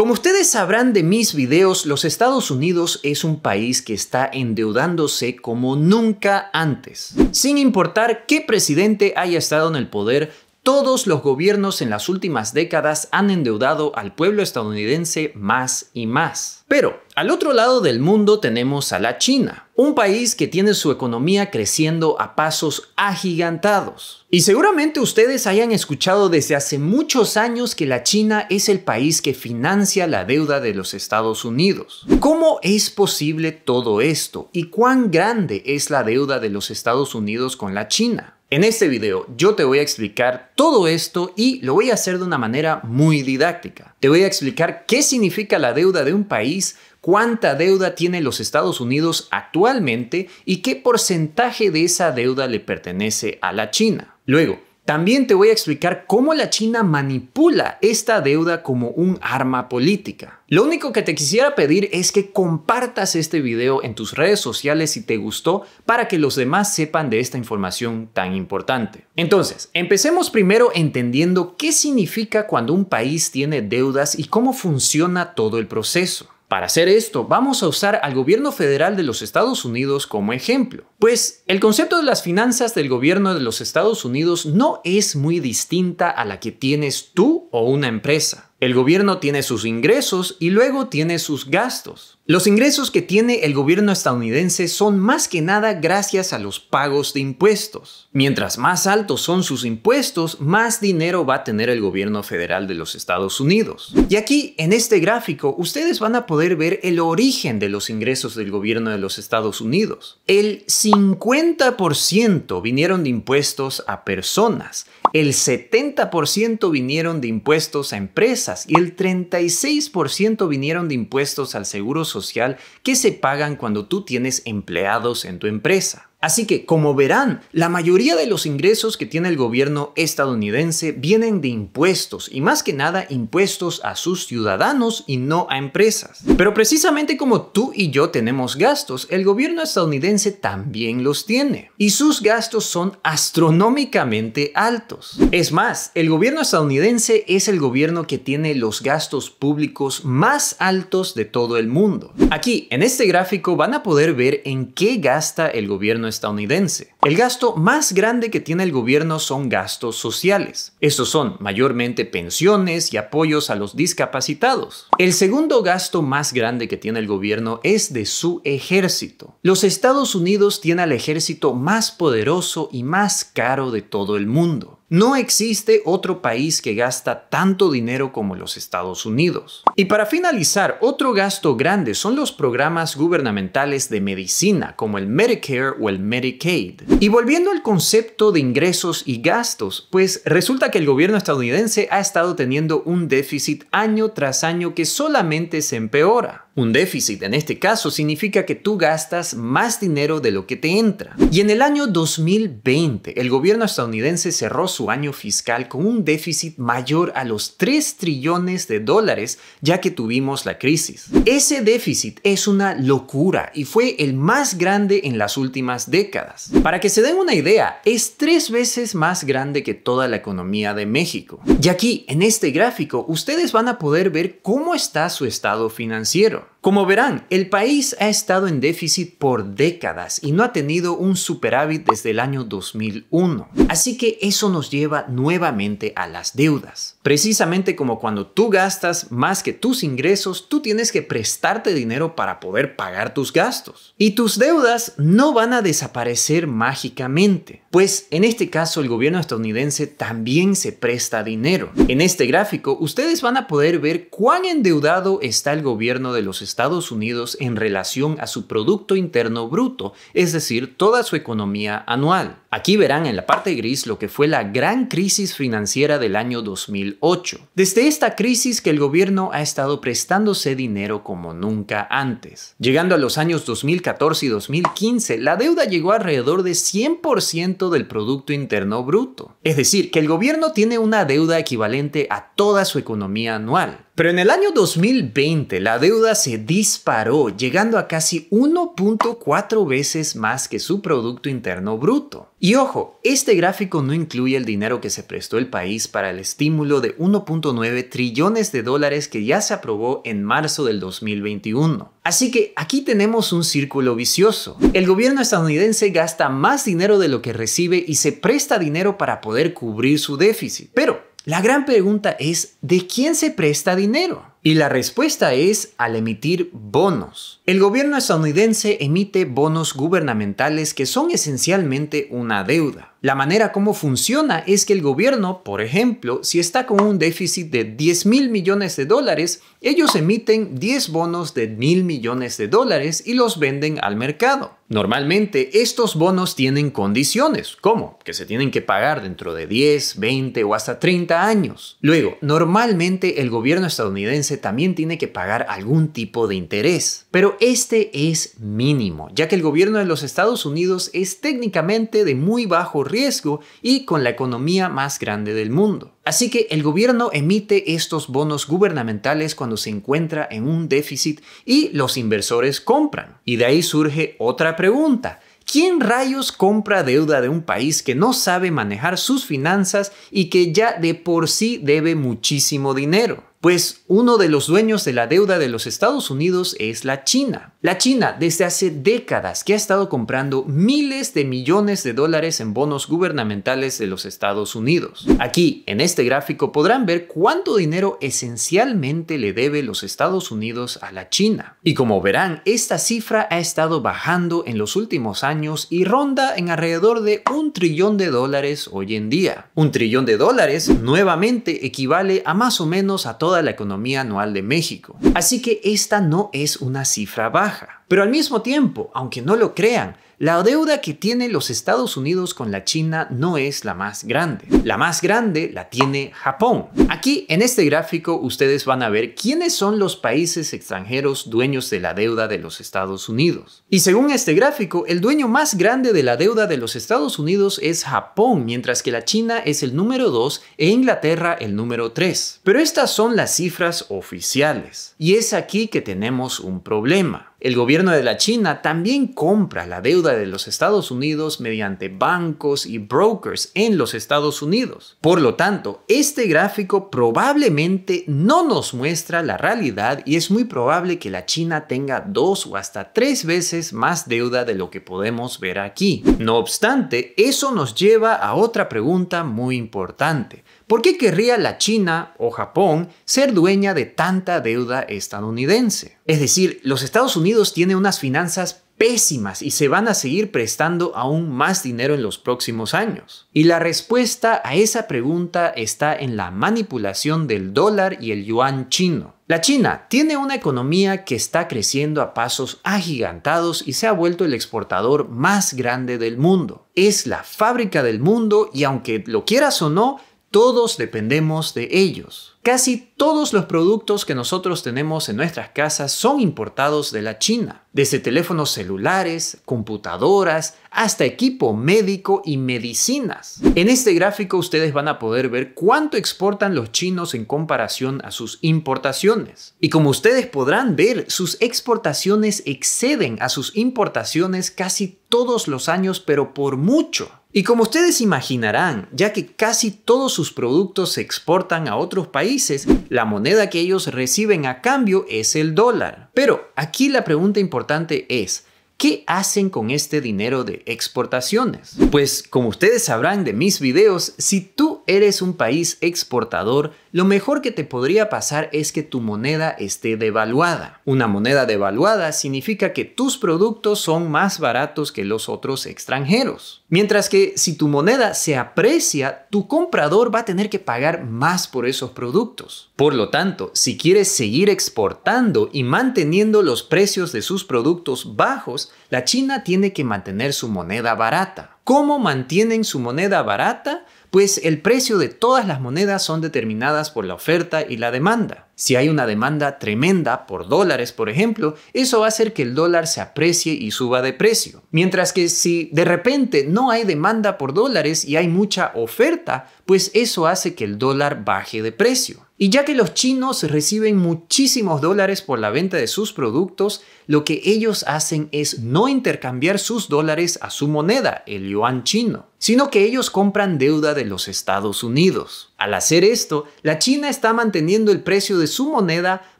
Como ustedes sabrán de mis videos, los Estados Unidos es un país que está endeudándose como nunca antes. Sin importar qué presidente haya estado en el poder, todos los gobiernos en las últimas décadas han endeudado al pueblo estadounidense más y más. Pero al otro lado del mundo tenemos a la China, un país que tiene su economía creciendo a pasos agigantados. Y seguramente ustedes hayan escuchado desde hace muchos años que la China es el país que financia la deuda de los Estados Unidos. ¿Cómo es posible todo esto? ¿Y cuán grande es la deuda de los Estados Unidos con la China? En este video yo te voy a explicar todo esto y lo voy a hacer de una manera muy didáctica. Te voy a explicar qué significa la deuda de un país, cuánta deuda tiene los Estados Unidos actualmente y qué porcentaje de esa deuda le pertenece a la China. Luego, también te voy a explicar cómo la China manipula esta deuda como un arma política. Lo único que te quisiera pedir es que compartas este video en tus redes sociales si te gustó para que los demás sepan de esta información tan importante. Entonces, empecemos primero entendiendo qué significa cuando un país tiene deudas y cómo funciona todo el proceso. Para hacer esto, vamos a usar al gobierno federal de los Estados Unidos como ejemplo. Pues el concepto de las finanzas del gobierno de los Estados Unidos no es muy distinta a la que tienes tú o una empresa. El gobierno tiene sus ingresos y luego tiene sus gastos. Los ingresos que tiene el gobierno estadounidense son más que nada gracias a los pagos de impuestos. Mientras más altos son sus impuestos, más dinero va a tener el gobierno federal de los Estados Unidos. Y aquí, en este gráfico, ustedes van a poder ver el origen de los ingresos del gobierno de los Estados Unidos. El 50% vinieron de impuestos a personas, el 70% vinieron de impuestos a empresas, y el 36% vinieron de impuestos al seguro social que se pagan cuando tú tienes empleados en tu empresa. Así que, como verán, la mayoría de los ingresos que tiene el gobierno estadounidense vienen de impuestos, y más que nada impuestos a sus ciudadanos y no a empresas. Pero precisamente como tú y yo tenemos gastos, el gobierno estadounidense también los tiene, y sus gastos son astronómicamente altos. Es más, el gobierno estadounidense es el gobierno que tiene los gastos públicos más altos de todo el mundo. Aquí, en este gráfico, van a poder ver en qué gasta el gobierno estadounidense. El gasto más grande que tiene el gobierno son gastos sociales. Estos son mayormente pensiones y apoyos a los discapacitados. El segundo gasto más grande que tiene el gobierno es de su ejército. Los Estados Unidos tiene al ejército más poderoso y más caro de todo el mundo. No existe otro país que gasta tanto dinero como los Estados Unidos. Y para finalizar, otro gasto grande son los programas gubernamentales de medicina, como el Medicare o el Medicaid. Y volviendo al concepto de ingresos y gastos, pues resulta que el gobierno estadounidense ha estado teniendo un déficit año tras año que solamente se empeora. Un déficit en este caso significa que tú gastas más dinero de lo que te entra. Y en el año 2020, el gobierno estadounidense cerró su año fiscal con un déficit mayor a los 3 trillones de dólares ya que tuvimos la crisis. Ese déficit es una locura y fue el más grande en las últimas décadas. Para que se den una idea, es tres veces más grande que toda la economía de México. Y aquí, en este gráfico, ustedes van a poder ver cómo está su estado financiero. you. Como verán, el país ha estado en déficit por décadas y no ha tenido un superávit desde el año 2001. Así que eso nos lleva nuevamente a las deudas. Precisamente como cuando tú gastas más que tus ingresos, tú tienes que prestarte dinero para poder pagar tus gastos. Y tus deudas no van a desaparecer mágicamente, pues en este caso el gobierno estadounidense también se presta dinero. En este gráfico, ustedes van a poder ver cuán endeudado está el gobierno de los Estados Estados Unidos en relación a su Producto Interno Bruto, es decir, toda su economía anual. Aquí verán en la parte gris lo que fue la gran crisis financiera del año 2008. Desde esta crisis que el gobierno ha estado prestándose dinero como nunca antes. Llegando a los años 2014 y 2015, la deuda llegó alrededor de 100% del Producto Interno Bruto. Es decir, que el gobierno tiene una deuda equivalente a toda su economía anual. Pero en el año 2020 la deuda se disparó, llegando a casi 1.4 veces más que su Producto Interno Bruto. Y ojo, este gráfico no incluye el dinero que se prestó el país para el estímulo de 1.9 trillones de dólares que ya se aprobó en marzo del 2021. Así que aquí tenemos un círculo vicioso. El gobierno estadounidense gasta más dinero de lo que recibe y se presta dinero para poder cubrir su déficit. Pero la gran pregunta es, ¿de quién se presta dinero? Y la respuesta es al emitir bonos. El gobierno estadounidense emite bonos gubernamentales que son esencialmente una deuda. La manera como funciona es que el gobierno, por ejemplo, si está con un déficit de 10 mil millones de dólares, ellos emiten 10 bonos de mil millones de dólares y los venden al mercado. Normalmente estos bonos tienen condiciones, como que se tienen que pagar dentro de 10, 20 o hasta 30 años. Luego, normalmente el gobierno estadounidense también tiene que pagar algún tipo de interés, pero este es mínimo, ya que el gobierno de los Estados Unidos es técnicamente de muy bajo riesgo y con la economía más grande del mundo. Así que el gobierno emite estos bonos gubernamentales cuando se encuentra en un déficit y los inversores compran. Y de ahí surge otra pregunta. ¿Quién rayos compra deuda de un país que no sabe manejar sus finanzas y que ya de por sí debe muchísimo dinero? Pues uno de los dueños de la deuda de los Estados Unidos es la China. La China, desde hace décadas, que ha estado comprando miles de millones de dólares en bonos gubernamentales de los Estados Unidos. Aquí, en este gráfico, podrán ver cuánto dinero esencialmente le debe los Estados Unidos a la China. Y como verán, esta cifra ha estado bajando en los últimos años y ronda en alrededor de un trillón de dólares hoy en día. Un trillón de dólares, nuevamente, equivale a más o menos a toda la economía anual de México. Así que esta no es una cifra baja baja. Pero al mismo tiempo, aunque no lo crean, la deuda que tiene los Estados Unidos con la China no es la más grande. La más grande la tiene Japón. Aquí en este gráfico ustedes van a ver quiénes son los países extranjeros dueños de la deuda de los Estados Unidos. Y según este gráfico, el dueño más grande de la deuda de los Estados Unidos es Japón, mientras que la China es el número 2 e Inglaterra el número 3. Pero estas son las cifras oficiales. Y es aquí que tenemos un problema. El gobierno de la China también compra la deuda de los Estados Unidos mediante bancos y brokers en los Estados Unidos. Por lo tanto, este gráfico probablemente no nos muestra la realidad y es muy probable que la China tenga dos o hasta tres veces más deuda de lo que podemos ver aquí. No obstante, eso nos lleva a otra pregunta muy importante. ¿Por qué querría la China o Japón ser dueña de tanta deuda estadounidense? Es decir, los Estados Unidos tienen unas finanzas pésimas y se van a seguir prestando aún más dinero en los próximos años. Y la respuesta a esa pregunta está en la manipulación del dólar y el yuan chino. La China tiene una economía que está creciendo a pasos agigantados y se ha vuelto el exportador más grande del mundo. Es la fábrica del mundo y aunque lo quieras o no, todos dependemos de ellos. Casi todos los productos que nosotros tenemos en nuestras casas son importados de la China, desde teléfonos celulares, computadoras, hasta equipo médico y medicinas. En este gráfico ustedes van a poder ver cuánto exportan los chinos en comparación a sus importaciones. Y como ustedes podrán ver, sus exportaciones exceden a sus importaciones casi todos los años, pero por mucho. Y como ustedes imaginarán, ya que casi todos sus productos se exportan a otros países, la moneda que ellos reciben a cambio es el dólar. Pero aquí la pregunta importante es, ¿Qué hacen con este dinero de exportaciones? Pues como ustedes sabrán de mis videos, si tú eres un país exportador, lo mejor que te podría pasar es que tu moneda esté devaluada. Una moneda devaluada significa que tus productos son más baratos que los otros extranjeros. Mientras que si tu moneda se aprecia, tu comprador va a tener que pagar más por esos productos. Por lo tanto, si quieres seguir exportando y manteniendo los precios de sus productos bajos, la China tiene que mantener su moneda barata. ¿Cómo mantienen su moneda barata? Pues el precio de todas las monedas son determinadas por la oferta y la demanda. Si hay una demanda tremenda por dólares, por ejemplo, eso va a hacer que el dólar se aprecie y suba de precio. Mientras que si de repente no hay demanda por dólares y hay mucha oferta, pues eso hace que el dólar baje de precio. Y ya que los chinos reciben muchísimos dólares por la venta de sus productos, lo que ellos hacen es no intercambiar sus dólares a su moneda, el yuan chino, sino que ellos compran deuda de los Estados Unidos. Al hacer esto, la China está manteniendo el precio de su moneda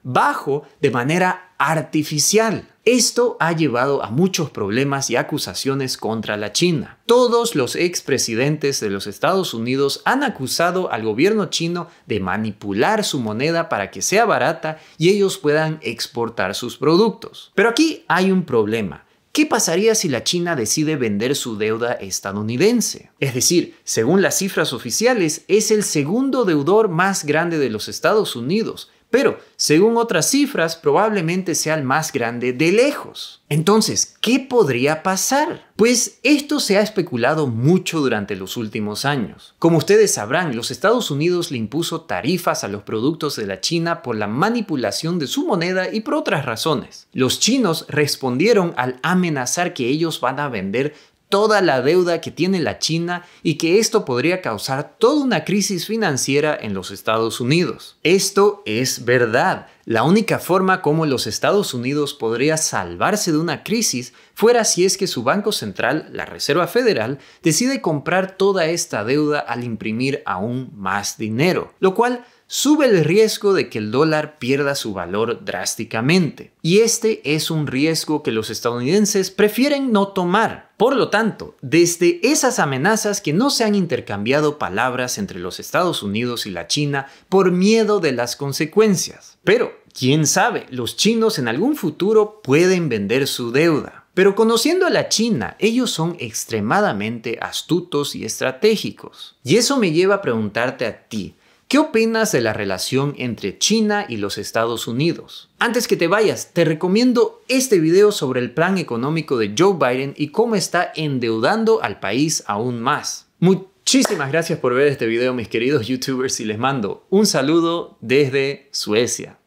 bajo de manera artificial. Esto ha llevado a muchos problemas y acusaciones contra la China. Todos los expresidentes de los Estados Unidos han acusado al gobierno chino de manipular su moneda para que sea barata y ellos puedan exportar sus productos. Pero aquí hay un problema. ¿Qué pasaría si la China decide vender su deuda estadounidense? Es decir, según las cifras oficiales, es el segundo deudor más grande de los Estados Unidos pero según otras cifras probablemente sea el más grande de lejos. Entonces, ¿qué podría pasar? Pues esto se ha especulado mucho durante los últimos años. Como ustedes sabrán, los Estados Unidos le impuso tarifas a los productos de la China por la manipulación de su moneda y por otras razones. Los chinos respondieron al amenazar que ellos van a vender toda la deuda que tiene la China y que esto podría causar toda una crisis financiera en los Estados Unidos. Esto es verdad. La única forma como los Estados Unidos podría salvarse de una crisis fuera si es que su Banco Central, la Reserva Federal, decide comprar toda esta deuda al imprimir aún más dinero, lo cual sube el riesgo de que el dólar pierda su valor drásticamente. Y este es un riesgo que los estadounidenses prefieren no tomar. Por lo tanto, desde esas amenazas que no se han intercambiado palabras entre los Estados Unidos y la China por miedo de las consecuencias. Pero, quién sabe, los chinos en algún futuro pueden vender su deuda. Pero conociendo a la China, ellos son extremadamente astutos y estratégicos. Y eso me lleva a preguntarte a ti, ¿Qué opinas de la relación entre China y los Estados Unidos? Antes que te vayas, te recomiendo este video sobre el plan económico de Joe Biden y cómo está endeudando al país aún más. Muchísimas gracias por ver este video, mis queridos youtubers, y les mando un saludo desde Suecia.